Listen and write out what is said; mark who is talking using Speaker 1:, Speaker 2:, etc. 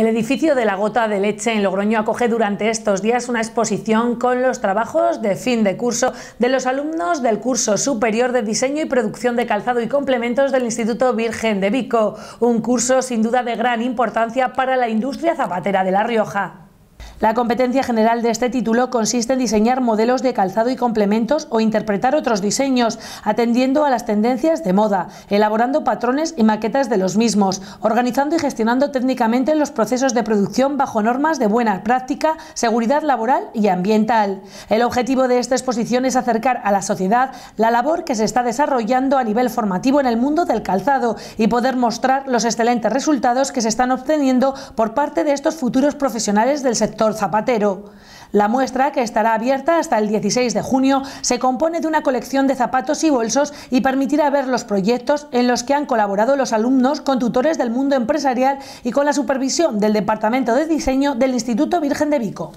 Speaker 1: El edificio de la Gota de Leche en Logroño acoge durante estos días una exposición con los trabajos de fin de curso de los alumnos del curso superior de diseño y producción de calzado y complementos del Instituto Virgen de Vico, un curso sin duda de gran importancia para la industria zapatera de La Rioja. La competencia general de este título consiste en diseñar modelos de calzado y complementos o interpretar otros diseños, atendiendo a las tendencias de moda, elaborando patrones y maquetas de los mismos, organizando y gestionando técnicamente los procesos de producción bajo normas de buena práctica, seguridad laboral y ambiental. El objetivo de esta exposición es acercar a la sociedad la labor que se está desarrollando a nivel formativo en el mundo del calzado y poder mostrar los excelentes resultados que se están obteniendo por parte de estos futuros profesionales del sector Zapatero. La muestra, que estará abierta hasta el 16 de junio, se compone de una colección de zapatos y bolsos y permitirá ver los proyectos en los que han colaborado los alumnos con tutores del mundo empresarial y con la supervisión del Departamento de Diseño del Instituto Virgen de Vico.